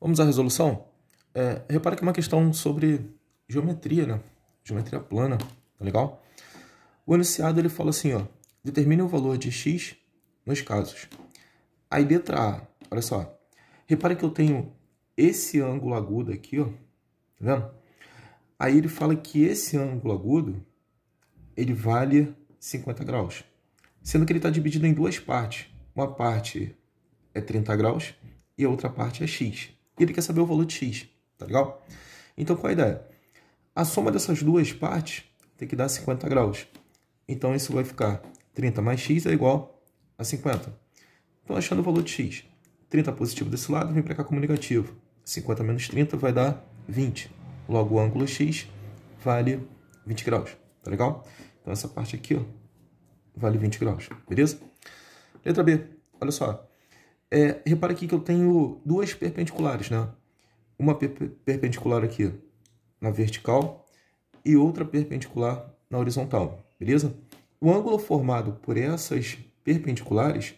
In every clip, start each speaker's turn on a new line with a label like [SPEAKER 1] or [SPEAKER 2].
[SPEAKER 1] Vamos à resolução? É, repara que é uma questão sobre geometria, né? Geometria plana, tá legal? O enunciado ele fala assim, ó, determine o valor de x nos casos. Aí letra A, olha só. Repara que eu tenho esse ângulo agudo aqui, ó, tá vendo? Aí ele fala que esse ângulo agudo, ele vale 50 graus. Sendo que ele está dividido em duas partes. Uma parte é 30 graus e a outra parte é x e ele quer saber o valor de x, tá legal? Então qual é a ideia? A soma dessas duas partes tem que dar 50 graus. Então isso vai ficar 30 mais x é igual a 50. Então achando o valor de x. 30 positivo desse lado, vem para cá como negativo. 50 menos 30 vai dar 20. Logo o ângulo x vale 20 graus, tá legal? Então essa parte aqui ó, vale 20 graus, beleza? Letra B, olha só. É, repara aqui que eu tenho duas perpendiculares, né? Uma per perpendicular aqui na vertical e outra perpendicular na horizontal, beleza? O ângulo formado por essas perpendiculares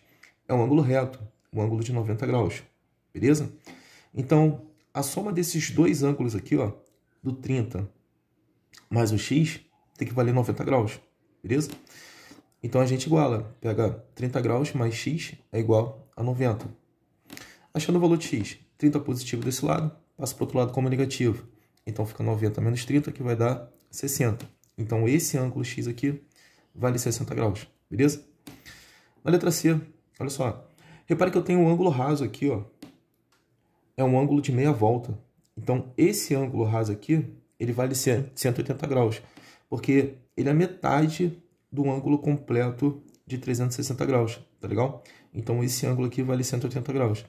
[SPEAKER 1] é um ângulo reto, um ângulo de 90 graus, beleza? Então, a soma desses dois ângulos aqui, ó, do 30 mais o x, tem que valer 90 graus, beleza? Então a gente iguala, pega 30 graus mais x é igual a 90. Achando o valor de x, 30 positivo desse lado, passa para o outro lado como negativo. Então fica 90 menos 30, que vai dar 60. Então esse ângulo x aqui vale 60 graus, beleza? Na letra C, olha só. Repare que eu tenho um ângulo raso aqui, ó. É um ângulo de meia volta. Então esse ângulo raso aqui, ele vale 180 graus, porque ele é metade do ângulo completo de 360 graus, tá legal? Então esse ângulo aqui vale 180 graus.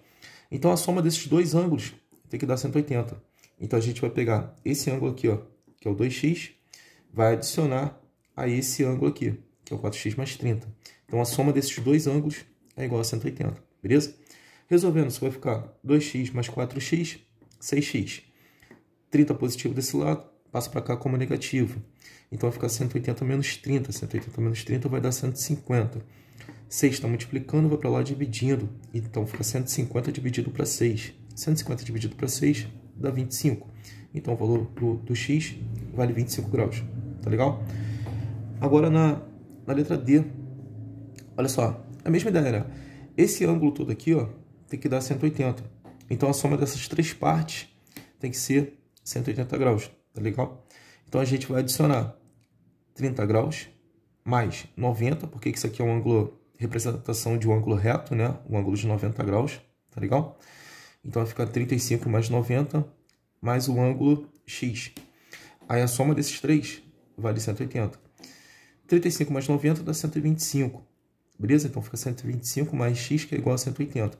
[SPEAKER 1] Então a soma desses dois ângulos tem que dar 180. Então a gente vai pegar esse ângulo aqui, ó, que é o 2x, vai adicionar a esse ângulo aqui, que é o 4x mais 30. Então a soma desses dois ângulos é igual a 180, beleza? Resolvendo, isso vai ficar 2x mais 4x, 6x. 30 positivo desse lado, passa para cá como negativo. Então vai ficar 180 menos 30. 180 menos 30 vai dar 150. 6 está multiplicando, vai para lá dividindo. Então fica 150 dividido para 6. 150 dividido para 6 dá 25. Então o valor do, do x vale 25 graus. Tá legal? Agora na, na letra D, olha só, a mesma ideia, né? Esse ângulo todo aqui, ó, tem que dar 180. Então a soma dessas três partes tem que ser 180 graus tá legal? Então a gente vai adicionar 30 graus mais 90, porque isso aqui é um ângulo, representação de um ângulo reto, né? Um ângulo de 90 graus, tá legal? Então vai ficar 35 mais 90 mais o ângulo x. Aí a soma desses três vale 180. 35 mais 90 dá 125, beleza? Então fica 125 mais x que é igual a 180.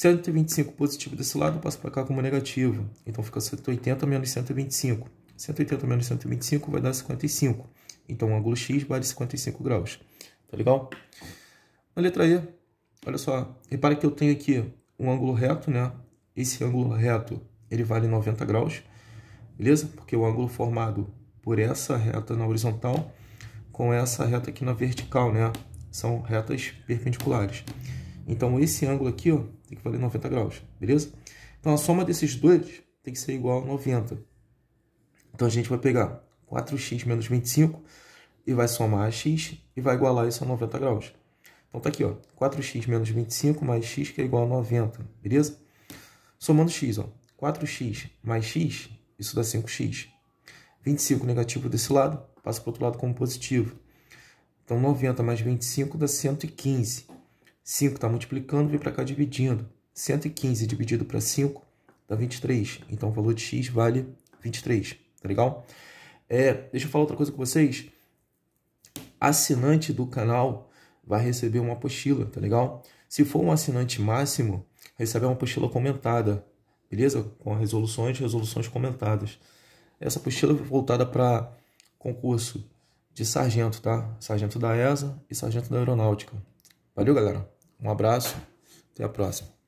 [SPEAKER 1] 125 positivo desse lado, eu passo para cá como negativo. Então fica 180 menos 125. 180 menos 125 vai dar 55. Então o ângulo X vale 55 graus. Tá legal? Na letra E, olha só. Repara que eu tenho aqui um ângulo reto, né? Esse ângulo reto, ele vale 90 graus. Beleza? Porque o ângulo formado por essa reta na horizontal com essa reta aqui na vertical, né? São retas perpendiculares. Então esse ângulo aqui ó, tem que valer 90 graus, beleza? Então a soma desses dois tem que ser igual a 90. Então a gente vai pegar 4x menos 25 e vai somar a x e vai igualar isso a 90 graus. Então tá aqui, ó, 4x menos 25 mais x que é igual a 90, beleza? Somando x, ó, 4x mais x, isso dá 5x. 25 negativo desse lado, passa para o outro lado como positivo. Então 90 mais 25 dá 115. 5 está multiplicando, vem para cá dividindo. 115 dividido para 5 dá 23. Então, o valor de x vale 23, tá legal? É, deixa eu falar outra coisa com vocês. Assinante do canal vai receber uma apostila, tá legal? Se for um assinante máximo, recebe uma apostila comentada, beleza? Com resoluções, resoluções comentadas. Essa apostila é voltada para concurso de sargento, tá? Sargento da ESA e sargento da Aeronáutica. Valeu, galera! Um abraço, até a próxima.